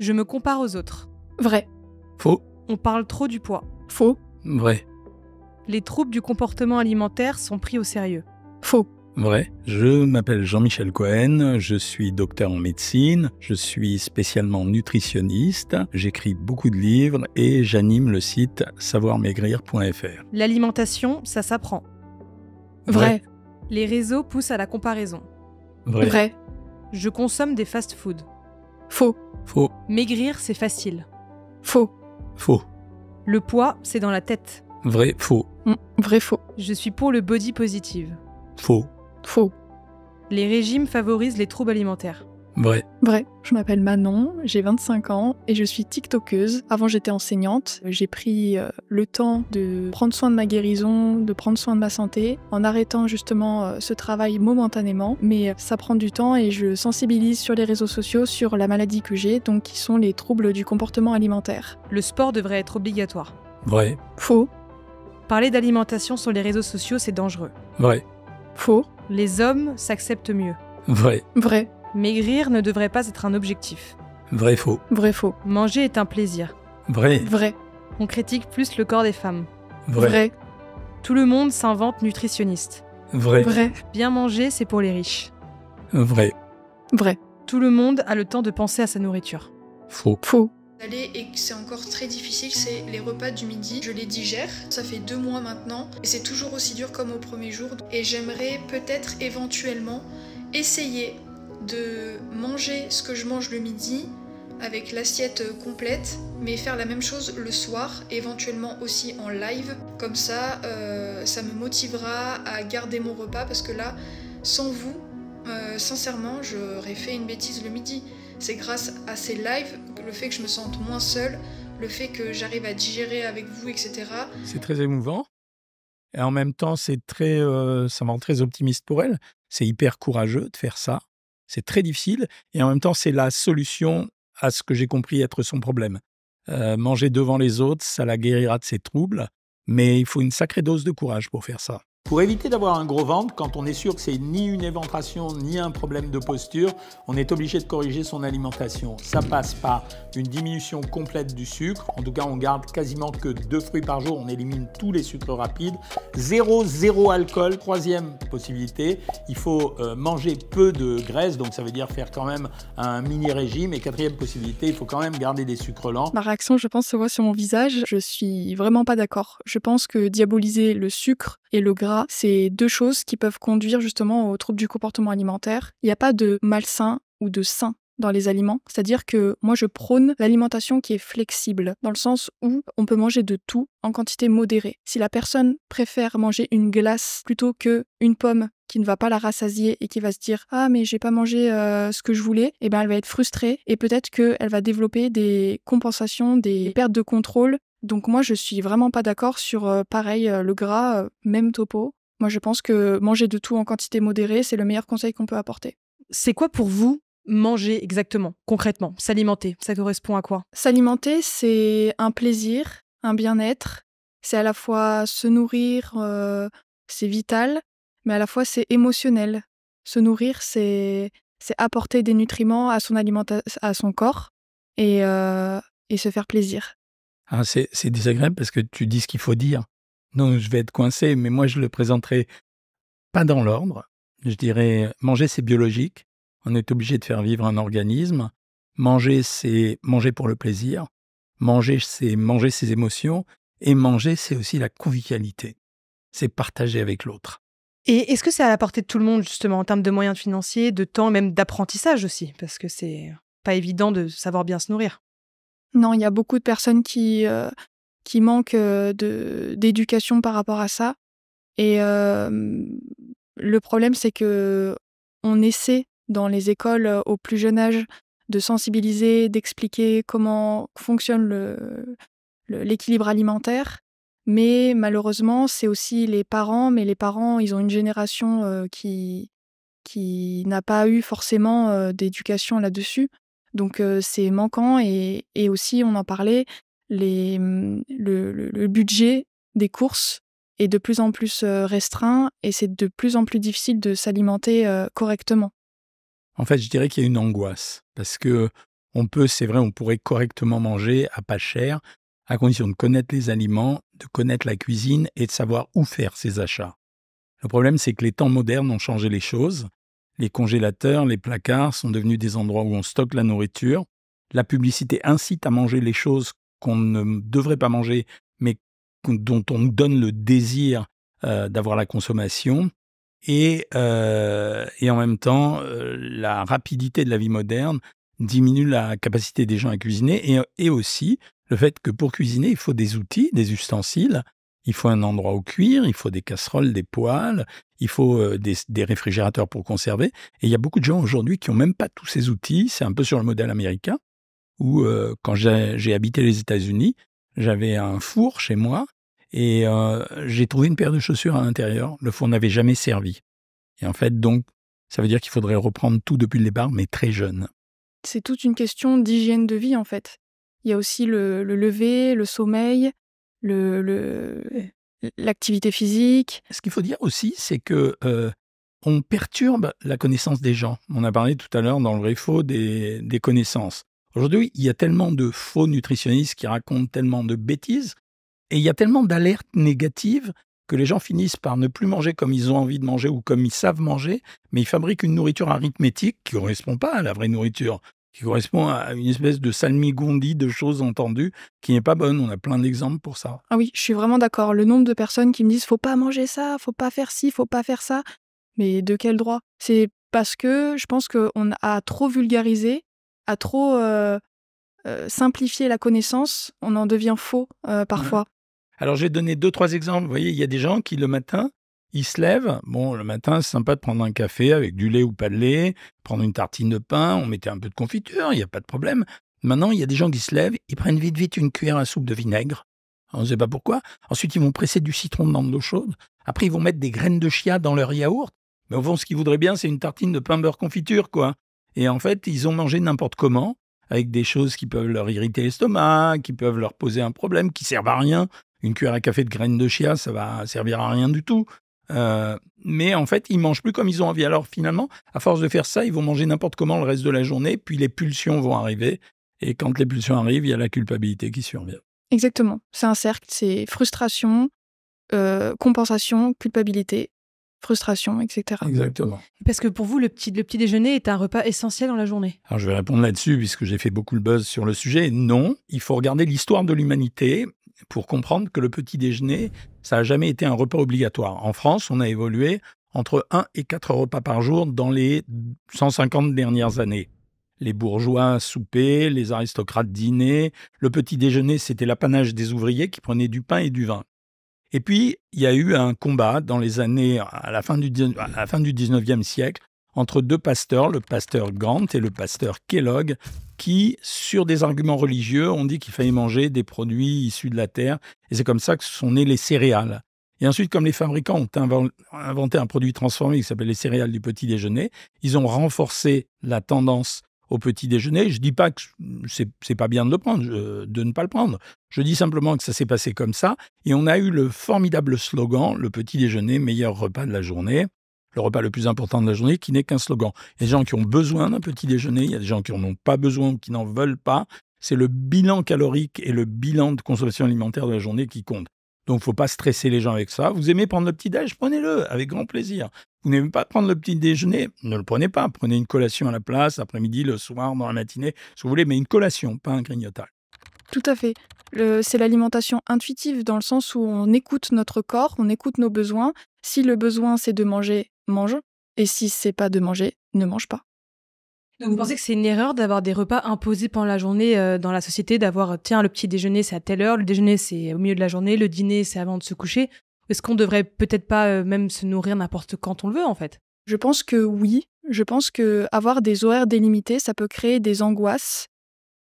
Je me compare aux autres. Vrai. Faux. On parle trop du poids. Faux. Vrai. Les troubles du comportement alimentaire sont pris au sérieux. Faux. Vrai. Je m'appelle Jean-Michel Cohen, je suis docteur en médecine, je suis spécialement nutritionniste, j'écris beaucoup de livres et j'anime le site savoirmaigrir.fr. L'alimentation, ça s'apprend. Vrai. Les réseaux poussent à la comparaison. Vrai. Vrai. Je consomme des fast-foods. Faux. Faux. Maigrir, c'est facile. Faux. Faux. Le poids, c'est dans la tête. Vrai, faux. Mm, vrai, faux. Je suis pour le body positive. Faux. Faux. Les régimes favorisent les troubles alimentaires. Vrai. Vrai. Je m'appelle Manon, j'ai 25 ans et je suis TikTokeuse. Avant, j'étais enseignante. J'ai pris euh, le temps de prendre soin de ma guérison, de prendre soin de ma santé, en arrêtant justement euh, ce travail momentanément. Mais euh, ça prend du temps et je sensibilise sur les réseaux sociaux sur la maladie que j'ai, donc qui sont les troubles du comportement alimentaire. Le sport devrait être obligatoire. Vrai. Faux. Parler d'alimentation sur les réseaux sociaux, c'est dangereux. Vrai. Faux. Les hommes s'acceptent mieux. Vrai. Vrai. Maigrir ne devrait pas être un objectif. Vrai faux. Vrai faux. Manger est un plaisir. Vrai. Vrai. On critique plus le corps des femmes. Vrai. Tout le monde s'invente nutritionniste. Vrai. Vrai. Bien manger, c'est pour les riches. Vrai. Vrai. Tout le monde a le temps de penser à sa nourriture. Faux. Faux. et c'est encore très difficile, c'est les repas du midi. Je les digère, ça fait deux mois maintenant, et c'est toujours aussi dur comme au premier jour. Et j'aimerais peut-être éventuellement essayer de manger ce que je mange le midi avec l'assiette complète, mais faire la même chose le soir, éventuellement aussi en live. Comme ça, euh, ça me motivera à garder mon repas parce que là, sans vous, euh, sincèrement, j'aurais fait une bêtise le midi. C'est grâce à ces lives, le fait que je me sente moins seule, le fait que j'arrive à digérer avec vous, etc. C'est très émouvant. Et en même temps, c'est très, euh, ça me rend très optimiste pour elle. C'est hyper courageux de faire ça. C'est très difficile et en même temps, c'est la solution à ce que j'ai compris être son problème. Euh, manger devant les autres, ça la guérira de ses troubles, mais il faut une sacrée dose de courage pour faire ça. Pour éviter d'avoir un gros ventre, quand on est sûr que c'est ni une éventration ni un problème de posture, on est obligé de corriger son alimentation. Ça passe par une diminution complète du sucre. En tout cas, on garde quasiment que deux fruits par jour. On élimine tous les sucres rapides. Zéro, zéro alcool. Troisième possibilité, il faut euh, manger peu de graisse. Donc, ça veut dire faire quand même un mini régime. Et quatrième possibilité, il faut quand même garder des sucres lents. Ma réaction, je pense, se voit sur mon visage. Je suis vraiment pas d'accord. Je pense que diaboliser le sucre et le gras c'est deux choses qui peuvent conduire justement aux troubles du comportement alimentaire. Il n'y a pas de malsain ou de sain dans les aliments. C'est-à-dire que moi, je prône l'alimentation qui est flexible, dans le sens où on peut manger de tout en quantité modérée. Si la personne préfère manger une glace plutôt qu'une pomme qui ne va pas la rassasier et qui va se dire ah mais j'ai pas mangé euh, ce que je voulais, et eh bien, elle va être frustrée et peut-être qu'elle va développer des compensations, des pertes de contrôle donc moi, je suis vraiment pas d'accord sur euh, pareil euh, le gras, euh, même topo. Moi, je pense que manger de tout en quantité modérée, c'est le meilleur conseil qu'on peut apporter. C'est quoi pour vous manger exactement, concrètement, s'alimenter Ça correspond à quoi S'alimenter, c'est un plaisir, un bien-être. C'est à la fois se nourrir, c'est vital, mais à la fois c'est émotionnel. Se nourrir, c'est c'est apporter des nutriments à son à son corps et et se faire plaisir. Ah, c'est désagréable parce que tu dis ce qu'il faut dire. Non, je vais être coincé, mais moi je le présenterai pas dans l'ordre. Je dirais manger c'est biologique. On est obligé de faire vivre un organisme. Manger c'est manger pour le plaisir. Manger c'est manger ses émotions. Et manger c'est aussi la convivialité. C'est partager avec l'autre. Et est-ce que c'est à la portée de tout le monde justement en termes de moyens financiers, de temps, même d'apprentissage aussi, parce que c'est pas évident de savoir bien se nourrir. Non, il y a beaucoup de personnes qui, euh, manquent euh, d'éducation par rapport à ça. Et le problème, c'est que on essaie dans les écoles euh, au plus jeune âge de sensibiliser, d'expliquer comment fonctionne l'équilibre alimentaire. Mais malheureusement, c'est aussi les parents, mais les parents, ils ont une génération qui, n'a pas eu forcément d'éducation là-dessus. Donc c'est manquant et, aussi, on en parlait, mmh, le, budget des courses est de plus en plus restreint et c'est de plus en plus difficile de s'alimenter correctement. En fait, je dirais qu'il y a une angoisse parce que on peut, c'est vrai, on pourrait correctement manger à pas cher, à condition de connaître les aliments, de connaître la cuisine et de savoir où faire ses achats. Le problème, c'est que les temps modernes ont changé les choses les congélateurs, les placards sont devenus des endroits où on stocke la nourriture. La publicité incite à manger les choses qu'on ne devrait pas manger, mais dont on donne le désir euh, d'avoir la consommation. Et, euh, en même temps, euh, la rapidité de la vie moderne diminue la capacité des gens à cuisiner et, et, aussi le fait que pour cuisiner, il faut des outils, des ustensiles, il faut un endroit où cuire, il faut des casseroles, des poêles, il faut euh, des, réfrigérateurs pour conserver. Et il y a beaucoup de gens aujourd'hui qui n'ont même pas tous ces outils. C'est un peu sur le modèle américain, où euh, quand j'ai habité les États-Unis, j'avais un four chez moi et euh, j'ai trouvé une paire de chaussures à l'intérieur. Le four n'avait jamais servi. Et en fait, donc, ça veut dire qu'il faudrait reprendre tout depuis le départ, mais très jeune. C'est toute une question d'hygiène de vie, en fait. Il y a aussi le, le lever, le sommeil, le, le, l'activité physique. Ce qu'il faut dire aussi, c'est que euh, on perturbe la connaissance des gens. On a parlé tout à l'heure dans le vrai faux des connaissances. Aujourd'hui, il y a tellement de faux nutritionnistes qui racontent tellement de bêtises et il y a tellement d'alertes négatives que les gens finissent par ne plus manger comme ils ont envie de manger ou comme ils savent manger, mais ils fabriquent une nourriture arithmétique qui ne correspond pas à la vraie nourriture qui correspond à une espèce de salmigondi de choses entendues qui n'est pas bonne. On a plein d'exemples pour ça. Ah oui, je suis vraiment d'accord. Le nombre de personnes qui me disent faut pas manger ça, faut pas faire ci, faut pas faire ça. Mais de quel droit C'est parce que je pense qu'on a trop vulgarisé, a trop euh, euh, simplifié la connaissance, on en devient faux euh, parfois. Alors j'ai donné deux, trois exemples. Vous voyez, il y a des gens qui le matin ils se lèvent, bon, le matin, c'est sympa de prendre un café avec du lait ou pas de lait, prendre une tartine de pain, on mettait un peu de confiture, il n'y a pas de problème. Maintenant, il y a des gens qui se lèvent, ils prennent vite, vite une cuillère à soupe de vinaigre. On ne sait pas pourquoi. Ensuite, ils vont presser du citron dans de l'eau chaude. Après, ils vont mettre des graines de chia dans leur yaourt. Mais au fond, ce qu'ils voudraient bien, c'est une tartine de pain beurre confiture, quoi. Et en fait, ils ont mangé n'importe comment, avec des choses qui peuvent leur irriter l'estomac, qui peuvent leur poser un problème, qui servent à rien. Une cuillère à café de graines de chia, ça va servir à rien du tout. Euh, mais en fait, ils mangent plus comme ils ont envie. Alors finalement, à force de faire ça, ils vont manger n'importe comment le reste de la journée, puis les pulsions vont arriver. Et quand les pulsions arrivent, il y a la culpabilité qui survient. Exactement. C'est un cercle. C'est frustration, euh, compensation, culpabilité, frustration, etc. Exactement. Parce que pour vous, le petit, le petit déjeuner est un repas essentiel dans la journée. Alors je vais répondre là-dessus, puisque j'ai fait beaucoup le buzz sur le sujet. Non, il faut regarder l'histoire de l'humanité pour comprendre que le petit déjeuner, ça n'a jamais été un repas obligatoire. En France, on a évolué entre 1 et 4 repas par jour dans les 150 dernières années. Les bourgeois soupaient, les aristocrates dînaient, le petit déjeuner, c'était l'apanage des ouvriers qui prenaient du pain et du vin. Et puis, il y a eu un combat dans les années, à la fin du, à 19e siècle, entre deux pasteurs, le pasteur Grant et le pasteur Kellogg, qui, sur des arguments religieux, ont dit qu'il fallait manger des produits issus de la terre, et c'est comme ça que sont nés les céréales. Et ensuite, comme les fabricants ont inventé un produit transformé qui s'appelle les céréales du petit déjeuner, ils ont renforcé la tendance au petit déjeuner. Je ne dis pas que c'est pas bien de prendre, de ne pas le prendre. Je dis simplement que ça s'est passé comme ça. Et on a eu le formidable slogan, le petit déjeuner, meilleur repas de la journée le repas le plus important de la journée, qui n'est qu'un slogan. Il y a des gens qui ont besoin d'un petit déjeuner, il y a des gens qui n'en ont pas besoin qui n'en veulent pas. C'est le bilan calorique et le bilan de consommation alimentaire de la journée qui compte. Donc, il ne faut pas stresser les gens avec ça. Vous aimez prendre le petit déj, prenez-le avec grand plaisir. Vous n'aimez pas prendre le petit déjeuner, ne le prenez pas. Prenez une collation à la place, après-midi, le soir, dans la matinée, si vous voulez, mais une collation, pas un grignotage. Tout à fait. C'est l'alimentation intuitive dans le sens où on écoute notre corps, on écoute nos besoins. Si le besoin c'est de manger mange. Et si c'est pas de manger, ne mange pas. Donc vous pensez que c'est une erreur d'avoir des repas imposés pendant la journée euh, dans la société, d'avoir euh, tiens le petit déjeuner c'est à telle heure, le déjeuner c'est au milieu de la journée, le dîner c'est avant de se coucher. Est-ce qu'on devrait peut-être pas euh, même se nourrir n'importe quand on le veut en fait Je pense que oui. Je pense que avoir des horaires délimités, ça peut créer des angoisses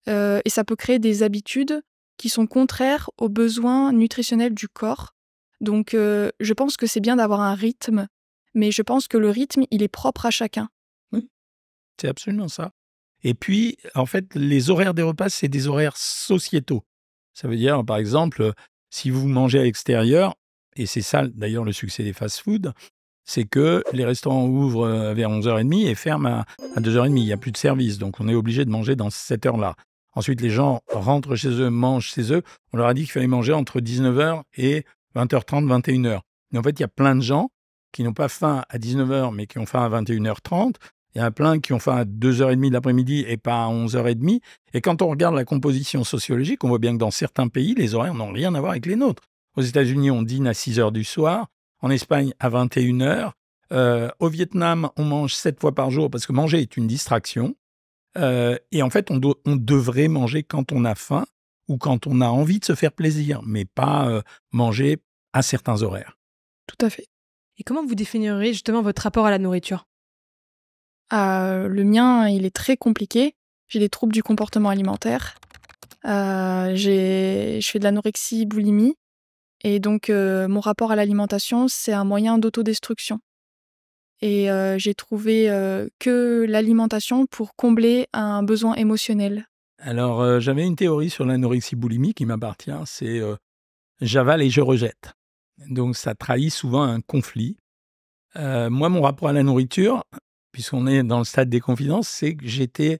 et ça peut créer des habitudes qui sont contraires aux besoins nutritionnels du corps. Donc je pense que c'est bien d'avoir un rythme mais je pense que le rythme, il est propre à chacun. Oui, c'est absolument ça. Et puis, en fait, les horaires des repas, c'est des horaires sociétaux. Ça veut dire, par exemple, si vous mangez à l'extérieur, et c'est ça d'ailleurs le succès des fast-foods, c'est que les restaurants ouvrent euh, vers 11h30 et ferment à 2h30. Il n'y a plus de service, donc on est obligé de manger dans cette heure-là. Ensuite, les gens rentrent chez eux, mangent chez eux. On leur a dit qu'il fallait manger entre 19h et 20h30, 21h. Mais en fait, il y a plein de gens qui n'ont pas faim à 19h, mais qui ont faim à 21h30. Il y en a plein qui ont faim à 2h30 de l'après-midi et pas à 11h30. Et quand on regarde la composition sociologique, on voit bien que dans certains pays, les horaires n'ont rien à voir avec les nôtres. Aux États-Unis, on dîne à 6h du soir. En Espagne, à 21h. Euh, au Vietnam, on mange 7 fois par jour parce que manger est une distraction. Euh, et en fait, on, devrait manger quand on a faim ou quand on a envie de se faire plaisir, mais pas euh, manger à certains horaires. Tout à fait. Et comment vous définiriez justement votre rapport à la nourriture euh, Le mien, il est très compliqué. J'ai des troubles du comportement alimentaire. Euh, je fais de l'anorexie, boulimie. Et donc, euh, mon rapport à l'alimentation, c'est un moyen d'autodestruction. Et euh, j'ai trouvé que l'alimentation pour combler un besoin émotionnel. Alors, j'avais une théorie sur l'anorexie boulimie qui m'appartient, c'est j'avale et je rejette. Donc ça trahit souvent un conflit. Euh, moi, mon rapport à la nourriture, puisqu'on est dans le stade des confidences, c'est que j'étais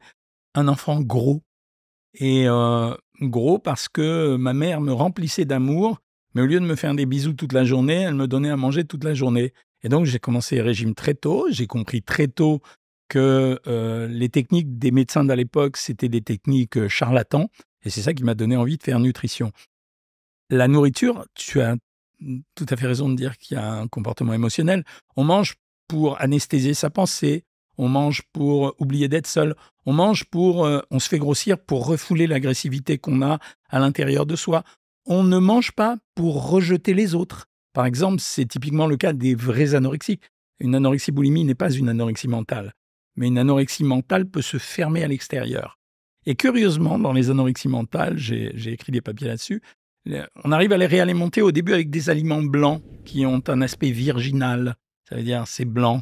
un enfant gros. Et euh, gros parce que ma mère me remplissait d'amour, mais au lieu de me faire des bisous toute la journée, elle me donnait à manger toute la journée. Et donc j'ai commencé les régime très tôt, j'ai compris très tôt que euh, les techniques des médecins d'à l'époque, c'était des techniques charlatans, et c'est ça qui m'a donné envie de faire nutrition. La nourriture, tu as tout à fait raison de dire qu'il y a un comportement émotionnel. On mange pour anesthésier sa pensée, on mange pour euh, oublier d'être seul, on pour, euh, on se fait grossir pour refouler l'agressivité qu'on a à l'intérieur de soi. On ne mange pas pour rejeter les autres. Par exemple, c'est typiquement le cas des vrais anorexiques. Une anorexie boulimie n'est pas une anorexie mentale, mais une anorexie mentale peut se fermer à l'extérieur. Et curieusement, dans les anorexies mentales, j'ai écrit des papiers là-dessus, on arrive à les réalimenter au début avec des aliments blancs qui ont un aspect virginal. Ça veut dire c'est blanc.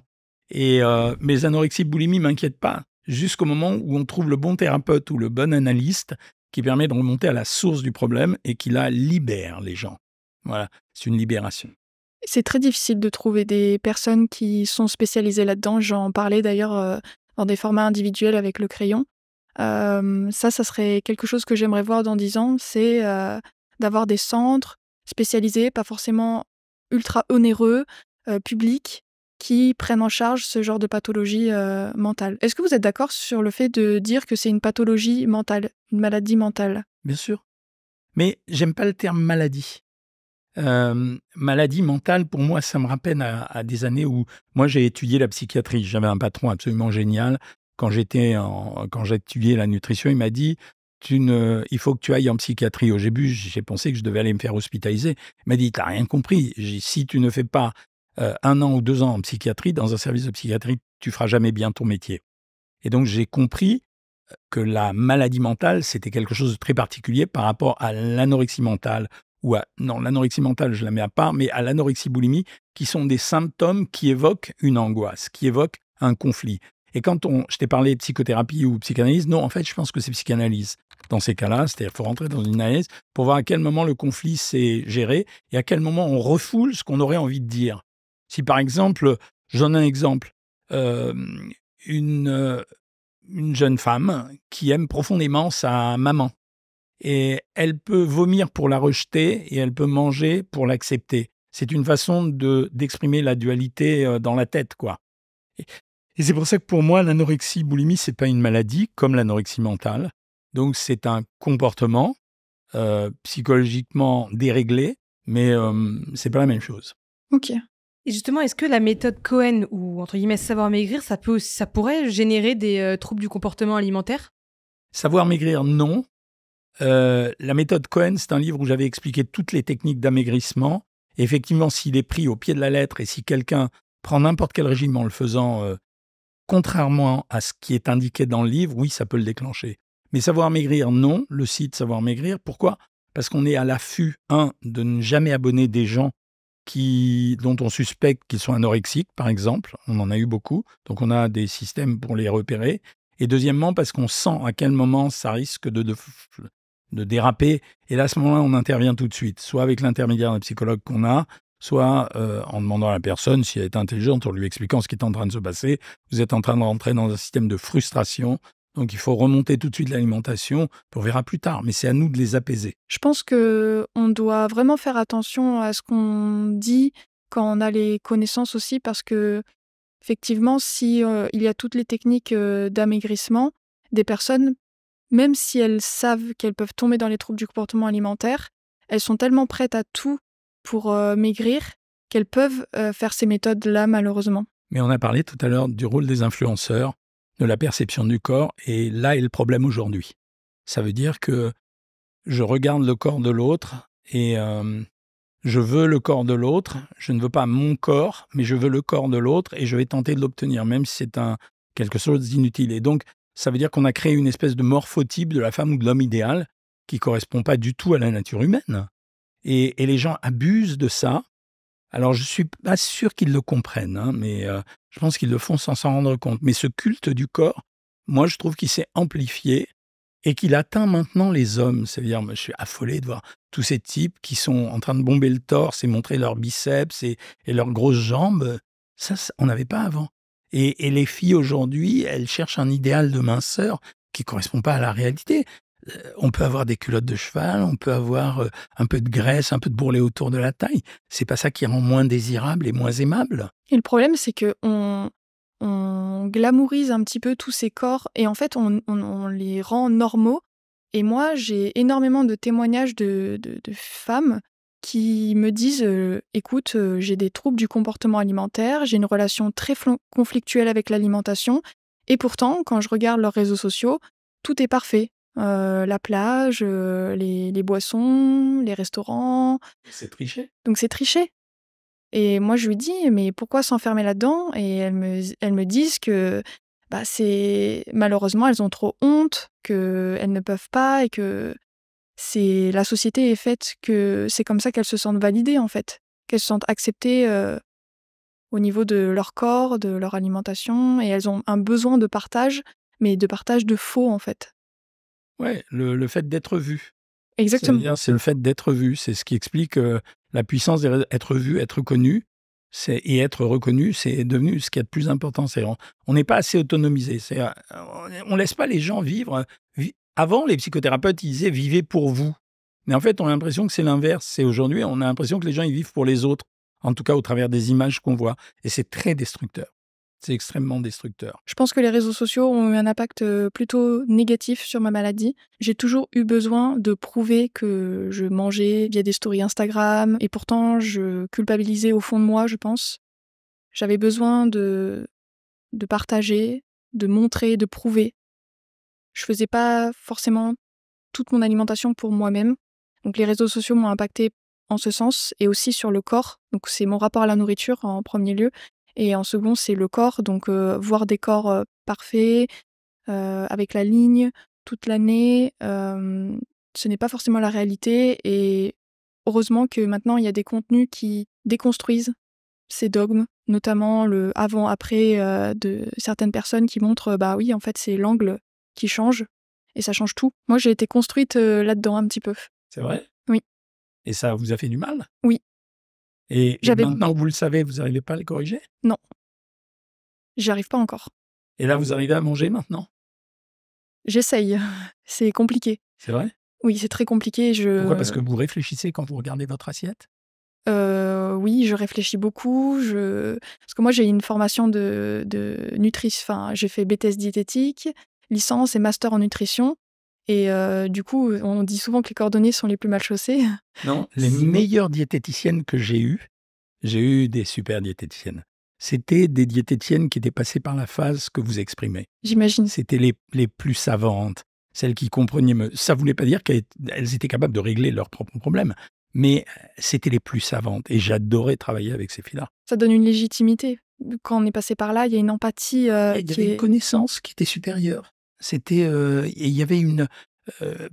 Et euh, mes anorexies boulimies m'inquiètent pas jusqu'au moment où on trouve le bon thérapeute ou le bon analyste qui permet de remonter à la source du problème et qui la libère les gens. Voilà, c'est une libération. C'est très difficile de trouver des personnes qui sont spécialisées là-dedans. J'en parlais d'ailleurs euh, dans des formats individuels avec le crayon. Euh, ça, ça serait quelque chose que j'aimerais voir dans dix ans, c'est d'avoir des centres spécialisés, pas forcément ultra onéreux, euh, publics, qui prennent en charge ce genre de pathologie euh, mentale. Est-ce que vous êtes d'accord sur le fait de dire que c'est une pathologie mentale, une maladie mentale Bien sûr. Mais j'aime pas le terme maladie. Euh, maladie mentale, pour moi, ça me rappelle à, des années où moi j'ai étudié la psychiatrie. J'avais un patron absolument génial. Quand j'étais, quand j'étudiais la nutrition, il m'a dit il faut que tu ailles en psychiatrie. Au début, j'ai pensé que je devais aller me faire hospitaliser. Il m'a dit, rien compris. Si tu ne fais pas euh, un an ou deux ans en psychiatrie, dans un service de psychiatrie, tu feras jamais bien ton métier. Et donc, j'ai compris euh, que la maladie mentale, c'était quelque chose de très particulier par rapport à l'anorexie mentale ou à, non, l'anorexie mentale, je la mets à part, mais à l'anorexie boulimie, qui sont des symptômes qui évoquent une angoisse, qui évoquent un conflit. Et quand on, je t'ai parlé de psychothérapie ou psychanalyse, non, en fait, je pense que c'est psychanalyse. Dans ces cas-là, c'est-à-dire faut rentrer dans une analyse pour voir à quel moment le conflit s'est géré et à quel moment on refoule ce qu'on aurait envie de dire. Si par exemple, j'en ai un exemple, euh, une, euh, une jeune femme qui aime profondément sa maman et elle peut vomir pour la rejeter et elle peut manger pour l'accepter. C'est une façon de d'exprimer la dualité euh, dans la tête, quoi. Et c'est pour ça que pour moi, l'anorexie boulimie, c'est pas une maladie comme l'anorexie mentale. Donc c'est un comportement euh, psychologiquement déréglé, mais ce euh, c'est pas la même chose. Ok. Et justement, est-ce que la méthode Cohen ou entre guillemets savoir maigrir, ça peut ça pourrait générer des euh, troubles du comportement alimentaire Savoir maigrir, non. la méthode Cohen, c'est un livre où j'avais expliqué toutes les techniques d'amaigrissement. Effectivement, s'il est pris au pied de la lettre et si quelqu'un prend n'importe quel régime en le faisant contrairement à ce qui est indiqué dans le livre, oui, ça peut le déclencher. Mais savoir maigrir, non, le site savoir maigrir, pourquoi Parce qu'on est à l'affût, un, de ne jamais abonner des gens qui, dont on suspecte qu'ils sont anorexiques, par exemple. On en a eu beaucoup, donc on a des systèmes pour les repérer. Et deuxièmement, parce qu'on sent à quel moment ça risque de, de, déraper. Et là, à ce moment-là, on intervient tout de suite, soit avec l'intermédiaire d'un psychologue qu'on a, soit euh, en demandant à la personne si elle est intelligente, en lui expliquant ce qui est en train de se passer. Vous êtes en train de rentrer dans un système de frustration. Donc il faut remonter tout de suite l'alimentation, on verra plus tard, mais c'est à nous de les apaiser. Je pense que on doit vraiment faire attention à ce qu'on dit quand on a les connaissances aussi, parce que effectivement, si euh, il y a toutes les techniques euh, d'amaigrissement, des personnes, même si elles savent qu'elles peuvent tomber dans les troubles du comportement alimentaire, elles sont tellement prêtes à tout pour euh, maigrir qu'elles peuvent euh, faire ces méthodes-là, malheureusement. Mais on a parlé tout à l'heure du rôle des influenceurs, de la perception du corps, et là est le problème aujourd'hui. Ça veut dire que je regarde le corps de l'autre et euh, je veux le corps de l'autre, je ne veux pas mon corps, mais je veux le corps de l'autre et je vais tenter de l'obtenir, même si c'est un, quelque chose d'inutile. Et donc, ça veut dire qu'on a créé une espèce de morphotype de la femme ou de l'homme idéal qui correspond pas du tout à la nature humaine. Et, les gens abusent de ça. Alors, je ne suis pas sûr qu'ils le comprennent, hein, mais euh, je pense qu'ils le font sans s'en rendre compte. Mais ce culte du corps, moi, je trouve qu'il s'est amplifié et qu'il atteint maintenant les hommes. C'est-à-dire, je suis affolé de voir tous ces types qui sont en train de bomber le torse et montrer leurs biceps et, leurs grosses jambes. Ça, on n'avait pas avant. Et, et les filles aujourd'hui, elles cherchent un idéal de minceur qui correspond pas à la réalité. Euh, on peut avoir des culottes de cheval, on peut avoir euh, un peu de graisse, un peu de bourrelet autour de la taille. C'est pas ça qui rend moins désirable et moins aimable. Et le problème, c'est que on, glamourise un petit peu tous ces corps et en fait, on, les rend normaux. Et moi, j'ai énormément de témoignages de, femmes qui me disent euh, écoute, j'ai des troubles du comportement alimentaire, j'ai une relation très conflictuelle avec l'alimentation, et pourtant, quand je regarde leurs réseaux sociaux, tout est parfait. Euh, la plage, euh, les, boissons, les restaurants. C'est triché. Donc c'est triché. Et moi je lui dis mais pourquoi s'enfermer là-dedans Et elles me, disent que bah, c'est malheureusement elles ont trop honte, qu'elles ne peuvent pas et que c'est la société est faite que c'est comme ça qu'elles se sentent validées en fait, qu'elles se sentent acceptées euh, au niveau de leur corps, de leur alimentation et elles ont un besoin de partage, mais de partage de faux en fait. Oui, le, fait d'être vu. Exactement. C'est le fait d'être vu. C'est ce qui explique euh, la puissance d'être vu, être connu. Et être reconnu, c'est devenu ce qui est de plus important. C'est on n'est pas assez autonomisé. Euh, on ne laisse pas les gens vivre. Avant, les psychothérapeutes ils disaient vivez pour vous. Mais en fait, on a l'impression que c'est l'inverse. C'est aujourd'hui, on a l'impression que les gens ils vivent pour les autres, en tout cas au travers des images qu'on voit. Et c'est très destructeur. C'est extrêmement destructeur. Je pense que les réseaux sociaux ont eu un impact euh, plutôt négatif sur ma maladie. J'ai toujours eu besoin de prouver que je mangeais via des stories Instagram et pourtant je culpabilisais au fond de moi, je pense. J'avais besoin de, de partager, de montrer, de prouver. Je faisais pas forcément toute mon alimentation pour moi-même. Donc les réseaux sociaux m'ont impacté en ce sens et aussi sur le corps. Donc c'est mon rapport à la nourriture en premier lieu et en second, c'est le corps, donc euh, voir des corps euh, parfaits, euh, avec la ligne toute l'année, ce n'est pas forcément la réalité. Et heureusement que maintenant, il y a des contenus qui déconstruisent ces dogmes, notamment le avant-après de certaines personnes qui montrent, bah oui, en fait, c'est l'angle qui change et ça change tout. Moi, j'ai été construite là-dedans un petit peu. C'est vrai Oui. Et ça vous a fait du mal Oui, et, maintenant, vous le savez, vous n'arrivez pas à le corriger Non. J'y arrive pas encore. Et là, vous arrivez à manger maintenant J'essaye. C'est compliqué. C'est vrai Oui, c'est très compliqué. Je... Pourquoi Parce que vous réfléchissez quand vous regardez votre assiette euh, oui, je réfléchis beaucoup. Je... Parce que moi, j'ai une formation de, nutrice. nutrition. Enfin, j'ai fait BTS diététique, licence et master en nutrition. Et euh, du coup, on dit souvent que les coordonnées sont les plus mal chaussées. Non, les meilleures diététiciennes que j'ai eues, j'ai eu des super diététiciennes. C'était des diététiciennes qui étaient passées par la phase que vous exprimez. J'imagine. C'était les, plus savantes, celles qui comprenaient. Me... Ça ne voulait pas dire qu'elles étaient capables de régler leurs propres problèmes, mais euh, c'était les plus savantes et j'adorais travailler avec ces filles-là. Ça donne une légitimité. Quand on est passé par là, il y a une empathie. Euh, il y avait une connaissance qui était supérieure. C'était, il y avait une.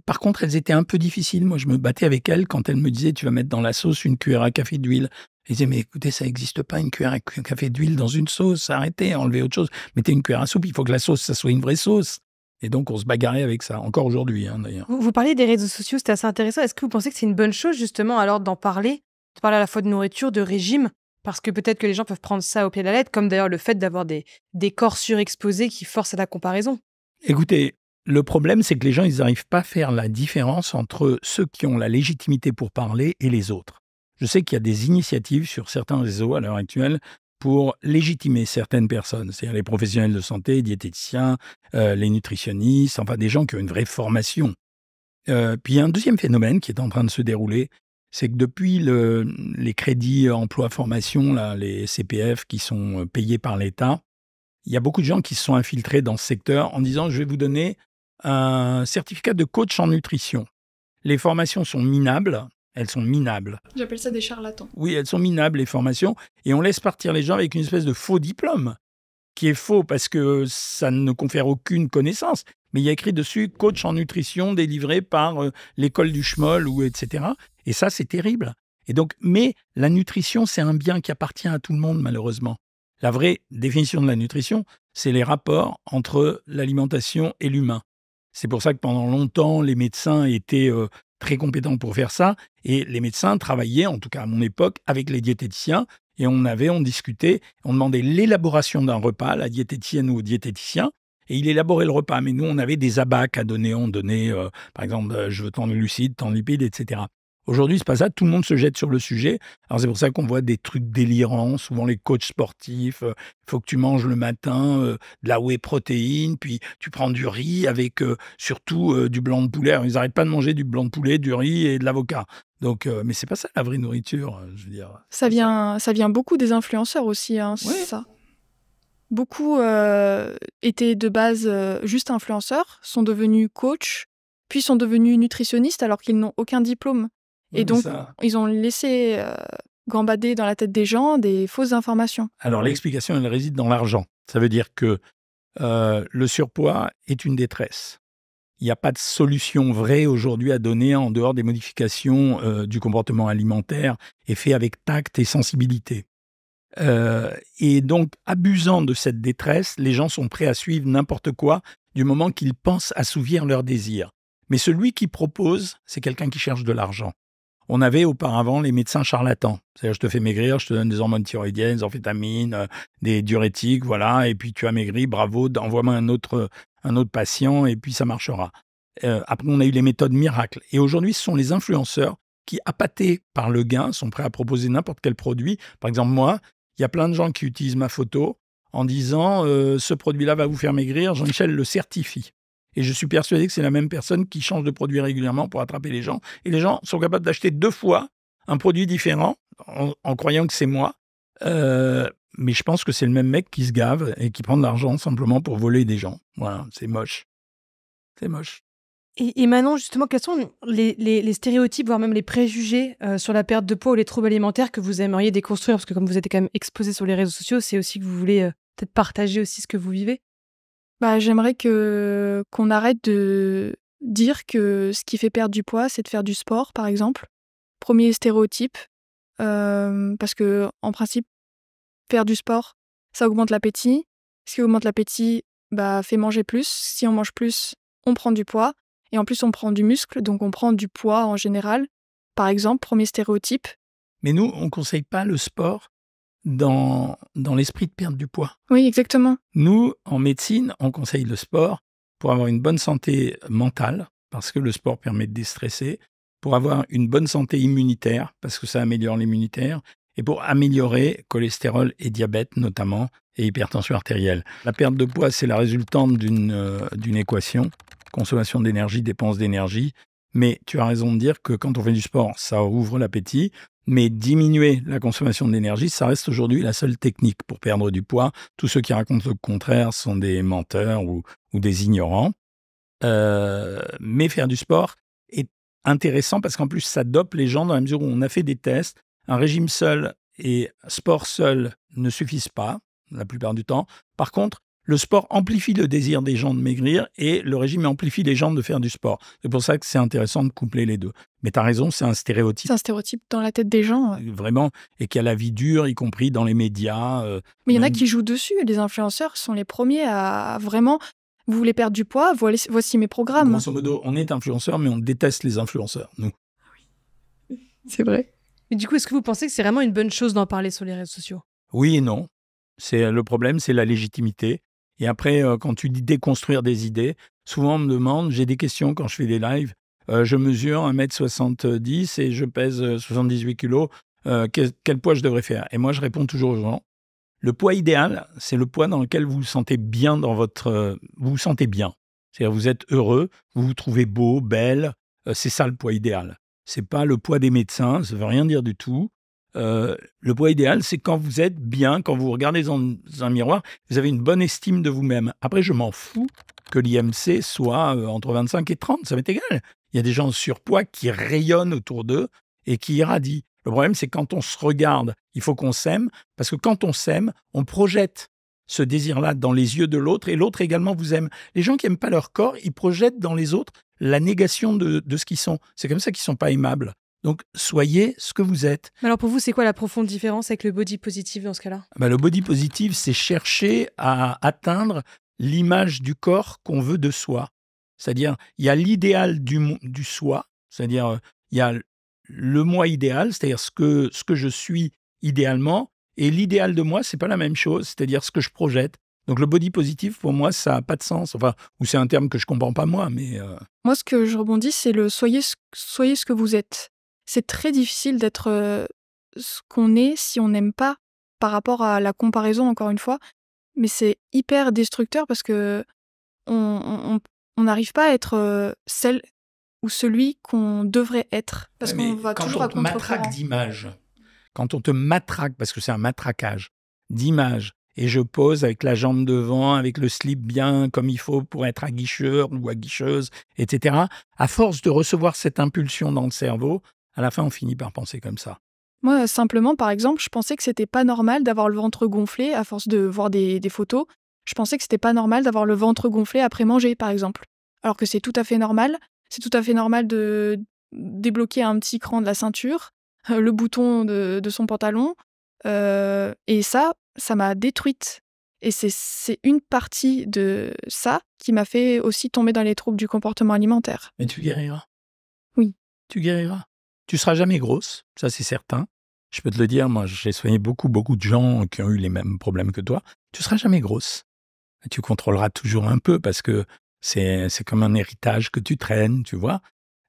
par contre, elles étaient un peu difficiles. Moi, je me battais avec elles quand elles me disaient tu vas mettre dans la sauce une cuillère à café d'huile. Elles disaient mais écoutez, ça n'existe pas une cuillère à café d'huile dans une sauce. Arrêtez, enlevez autre chose. Mettez une cuillère à soupe. Il faut que la sauce, ça soit une vraie sauce. Et donc, on se bagarrait avec ça, encore aujourd'hui, hein, d'ailleurs. Vous, parlez des réseaux sociaux, c'est assez intéressant. Est-ce que vous pensez que c'est une bonne chose, justement, alors d'en parler De parler à la fois de nourriture, de régime Parce que peut-être que les gens peuvent prendre ça au pied de la lettre, comme d'ailleurs le fait d'avoir des, des corps surexposés qui forcent à la comparaison. Écoutez, le problème, c'est que les gens, ils n'arrivent pas à faire la différence entre ceux qui ont la légitimité pour parler et les autres. Je sais qu'il y a des initiatives sur certains réseaux à l'heure actuelle pour légitimer certaines personnes, c'est-à-dire les professionnels de santé, les diététiciens, euh, les nutritionnistes, enfin des gens qui ont une vraie formation. Euh, puis il y a un deuxième phénomène qui est en train de se dérouler, c'est que depuis les crédits emploi-formation, les CPF qui sont euh, payés par l'État, il y a beaucoup de gens qui se sont infiltrés dans ce secteur en disant je vais vous donner un certificat de coach en nutrition. Les formations sont minables, elles sont minables. J'appelle ça des charlatans. Oui, elles sont minables les formations et on laisse partir les gens avec une espèce de faux diplôme qui est faux parce que ça ne confère aucune connaissance. Mais il y a écrit dessus coach en nutrition délivré par euh, l'école du Schmoll ou etc. Et ça c'est terrible. Et donc, mais la nutrition c'est un bien qui appartient à tout le monde malheureusement. La vraie définition de la nutrition, c'est les rapports entre l'alimentation et l'humain. C'est pour ça que pendant longtemps, les médecins étaient euh, très compétents pour faire ça, et les médecins travaillaient, en tout cas à mon époque, avec les diététiciens, et on avait, on discutait, on demandait l'élaboration d'un repas à la diététicienne ou au diététicien, et il élaborait le repas. Mais nous, on avait des abacs à donner, on donnait, euh, par exemple, euh, je veux tant de glucides, tant de lipides, etc. Aujourd'hui, c'est pas ça. Tout le monde se jette sur le sujet. Alors, c'est pour ça qu'on voit des trucs délirants. Souvent, les coachs sportifs, euh, il faut que tu manges le matin euh, de la whey protéine, puis tu prends du riz avec euh, surtout du blanc de poulet. ils n'arrêtent pas de manger du blanc de poulet, du riz et de l'avocat. Donc, mais c'est pas ça la vraie nourriture, je veux dire. Ça vient, ça vient beaucoup des influenceurs aussi, hein, c'est ça. Beaucoup étaient de base juste influenceurs, sont devenus coachs, puis sont devenus nutritionnistes alors qu'ils n'ont aucun diplôme. Et donc, ils ont laissé euh, gambader dans la tête des gens des fausses informations. Alors, l'explication, elle réside dans l'argent. Ça veut dire que euh, le surpoids est une détresse. Il n'y a pas de solution vraie aujourd'hui à donner en dehors des modifications euh, du comportement alimentaire et fait avec tact et sensibilité. et donc, abusant de cette détresse, les gens sont prêts à suivre n'importe quoi du moment qu'ils pensent assouvir leurs désirs. Mais celui qui propose, c'est quelqu'un qui cherche de l'argent on avait auparavant les médecins charlatans. C'est-à-dire, je te fais maigrir, je te donne des hormones thyroïdiennes, des amphétamines, euh, des diurétiques, voilà, et puis tu as maigri, bravo, envoie-moi un autre, euh, un autre patient, et puis ça marchera. Euh, après, on a eu les méthodes miracles. Et aujourd'hui, ce sont les influenceurs qui, appâtés par le gain, sont prêts à proposer n'importe quel produit. Par exemple, moi, il y a plein de gens qui utilisent ma photo en disant ce produit-là va vous faire maigrir, Jean-Michel le certifie. Et je suis persuadé que c'est la même personne qui change de produit régulièrement pour attraper les gens. Et les gens sont capables d'acheter deux fois un produit différent en, croyant que c'est moi. Euh, mais je pense que c'est le même mec qui se gave et qui prend de l'argent simplement pour voler des gens. Voilà, c'est moche. C'est moche. Et, maintenant, justement, quels sont les, stéréotypes, voire même les préjugés euh, sur la perte de poids ou les troubles alimentaires que vous aimeriez déconstruire Parce que comme vous êtes quand même exposé sur les réseaux sociaux, c'est aussi que vous voulez euh, peut-être partager aussi ce que vous vivez. Bah, j'aimerais que qu'on arrête de dire que ce qui fait perdre du poids, c'est de faire du sport, par exemple. Premier stéréotype, euh, parce que en principe, faire du sport, ça augmente l'appétit. Ce qui augmente l'appétit, bah, fait manger plus. Si on mange plus, on prend du poids. Et en plus, on prend du muscle, donc on prend du poids en général. Par exemple, premier stéréotype. Mais nous, on ne conseille pas le sport dans, dans l'esprit de perdre du poids. Oui, exactement. Nous, en médecine, on conseille le sport pour avoir une bonne santé mentale, parce que le sport permet de déstresser, pour avoir une bonne santé immunitaire, parce que ça améliore l'immunitaire, et pour améliorer cholestérol et diabète notamment, et hypertension artérielle. La perte de poids, c'est la résultante d'une euh, équation, consommation d'énergie, dépense d'énergie. Mais tu as raison de dire que quand on fait du sport, ça ouvre l'appétit. Mais diminuer la consommation d'énergie, ça reste aujourd'hui la seule technique pour perdre du poids. Tous ceux qui racontent le contraire sont des menteurs ou, des ignorants. Euh, mais faire du sport est intéressant parce qu'en plus, ça dope les gens dans la mesure où on a fait des tests. Un régime seul et sport seul ne suffisent pas la plupart du temps. Par contre, le sport amplifie le désir des gens de maigrir et le régime amplifie les gens de faire du sport. C'est pour ça que c'est intéressant de coupler les deux. Mais tu as raison, c'est un stéréotype. C'est un stéréotype dans la tête des gens. Euh, vraiment, et qui a la vie dure, y compris dans les médias. Euh, mais il y en a qui jouent dessus. Les influenceurs sont les premiers à vraiment vous voulez perdre du poids, voici mes programmes. Grosso modo, on est influenceur, mais on déteste les influenceurs, nous. Ah c'est vrai. Mais du coup, est-ce que vous pensez que c'est vraiment une bonne chose d'en parler sur les réseaux sociaux Oui et non. C'est Le problème, c'est la légitimité. Et après, euh, quand tu dis déconstruire des idées, souvent on me demande, j'ai des questions quand je fais des lives, euh, je mesure 1m70 et je pèse 78 kg, huit quel, quel, poids je devrais faire Et moi, je réponds toujours aux gens, le poids idéal, c'est le poids dans lequel vous vous sentez bien dans votre... Euh, vous sentez bien. C'est-à-dire vous êtes heureux, vous vous trouvez beau, belle, c'est ça le poids idéal. C'est pas le poids des médecins, ça veut rien dire du tout. Euh, le poids idéal, c'est quand vous êtes bien, quand vous regardez dans un miroir, vous avez une bonne estime de vous-même. Après, je m'en fous que l'IMC soit euh, entre 25 et 30, ça m'est égal. Il y a des gens en surpoids qui rayonnent autour d'eux et qui irradient. Le problème, c'est quand on se regarde, il faut qu'on s'aime, parce que quand on s'aime, on projette ce désir-là dans les yeux de l'autre, et l'autre également vous aime. Les gens qui n'aiment pas leur corps, ils projettent dans les autres la négation de, de ce qu'ils sont. C'est comme ça qu'ils ne sont pas aimables. Donc, soyez ce que vous êtes. Alors, pour vous, c'est quoi la profonde différence avec le body positive dans ce cas-là bah, Le body positive, c'est chercher à atteindre l'image du corps qu'on veut de soi. C'est-à-dire, il y a l'idéal du, du soi, c'est-à-dire, il y a le moi idéal, c'est-à-dire ce que, ce que je suis idéalement, et l'idéal de moi, c'est pas la même chose, c'est-à-dire ce que je projette. Donc le body positif, pour moi, ça n'a pas de sens. Enfin, ou c'est un terme que je comprends pas moi, mais... Euh moi, ce que je rebondis, c'est le soyez, soyez ce que vous êtes c'est très difficile d'être ce qu'on est si on n'aime pas par rapport à la comparaison, encore une fois. Mais c'est hyper destructeur parce que on n'arrive pas à être celle ou celui qu'on devrait être. Parce qu'on va quand toujours on te matraque d'images, quand on te matraque, parce que c'est un matraquage d'images, et je pose avec la jambe devant, avec le slip bien comme il faut pour être aguicheur ou aguicheuse, etc. À force de recevoir cette impulsion dans le cerveau, à la fin, on finit par penser comme ça. Moi, simplement, par exemple, je pensais que c'était pas normal d'avoir le ventre gonflé à force de voir des, photos. Je pensais que c'était pas normal d'avoir le ventre gonflé après manger, par exemple. Alors que c'est tout à fait normal. C'est tout à fait normal de débloquer un petit cran de la ceinture, euh, le bouton de, son pantalon. Euh, et ça, ça m'a détruite. Et c'est une partie de ça qui m'a fait aussi tomber dans les troubles du comportement alimentaire. Mais tu guériras. Oui. Tu guériras. Tu seras jamais grosse, ça c'est certain. Je peux te le dire, moi j'ai soigné beaucoup, beaucoup de gens qui ont eu les mêmes problèmes que toi. Tu seras jamais grosse. Tu contrôleras toujours un peu parce que c'est, comme un héritage que tu traînes, tu vois.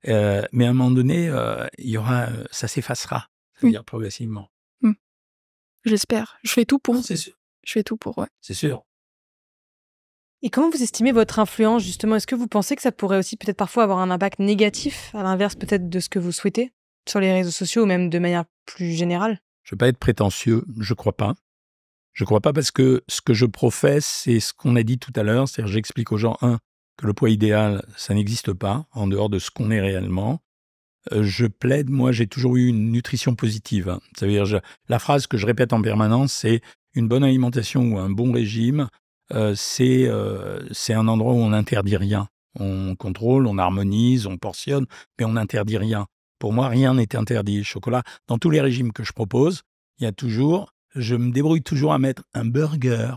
Euh, mais à un moment donné, euh, il y aura, ça s'effacera, progressivement. Mmh. J'espère. Je fais tout pour. Ah, c'est sûr. Je fais tout pour, C'est sûr. Et comment vous estimez votre influence, justement Est-ce que vous pensez que ça pourrait aussi peut-être parfois avoir un impact négatif, à l'inverse peut-être de ce que vous souhaitez sur les réseaux sociaux ou même de manière plus générale Je ne vais pas être prétentieux, je ne crois pas. Je ne crois pas parce que ce que je professe, c'est ce qu'on a dit tout à l'heure, c'est-à-dire j'explique aux gens, un, que le poids idéal, ça n'existe pas, en dehors de ce qu'on est réellement. Euh, je plaide, moi j'ai toujours eu une nutrition positive. cest à dire, la phrase que je répète en permanence, c'est une bonne alimentation ou un bon régime, euh, euh, c'est un endroit où on n'interdit rien. On contrôle, on harmonise, on portionne, mais on n'interdit rien. Pour moi, rien n'est interdit. Chocolat, dans tous les régimes que je propose, il y a toujours, je me débrouille toujours à mettre un burger,